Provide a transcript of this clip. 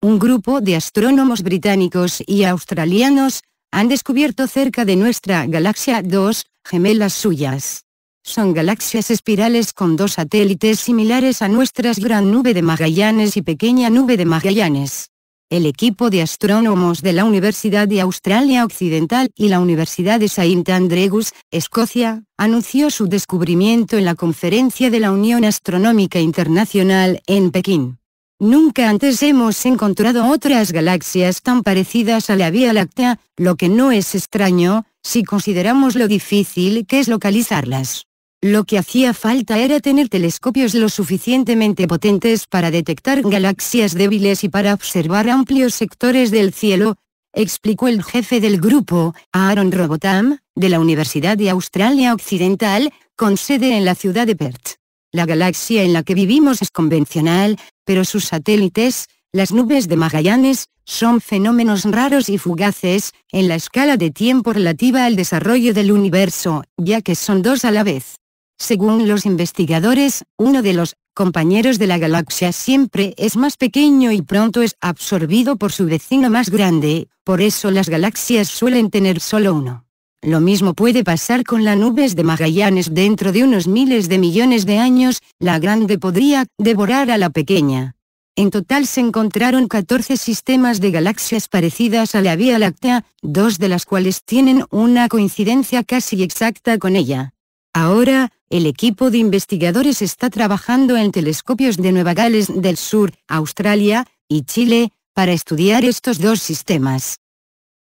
un grupo de astrónomos británicos y australianos, han descubierto cerca de nuestra galaxia dos gemelas suyas. Son galaxias espirales con dos satélites similares a nuestras Gran Nube de Magallanes y Pequeña Nube de Magallanes. El equipo de astrónomos de la Universidad de Australia Occidental y la Universidad de Saint Andrews, Escocia, anunció su descubrimiento en la conferencia de la Unión Astronómica Internacional en Pekín. Nunca antes hemos encontrado otras galaxias tan parecidas a la Vía Láctea, lo que no es extraño, si consideramos lo difícil que es localizarlas. Lo que hacía falta era tener telescopios lo suficientemente potentes para detectar galaxias débiles y para observar amplios sectores del cielo, explicó el jefe del grupo, Aaron Robotham, de la Universidad de Australia Occidental, con sede en la ciudad de Perth. La galaxia en la que vivimos es convencional, pero sus satélites, las nubes de Magallanes, son fenómenos raros y fugaces, en la escala de tiempo relativa al desarrollo del universo, ya que son dos a la vez. Según los investigadores, uno de los compañeros de la galaxia siempre es más pequeño y pronto es absorbido por su vecino más grande, por eso las galaxias suelen tener solo uno. Lo mismo puede pasar con las nubes de Magallanes dentro de unos miles de millones de años, la grande podría devorar a la pequeña. En total se encontraron 14 sistemas de galaxias parecidas a la Vía Láctea, dos de las cuales tienen una coincidencia casi exacta con ella. Ahora, el equipo de investigadores está trabajando en telescopios de Nueva Gales del Sur, Australia y Chile, para estudiar estos dos sistemas.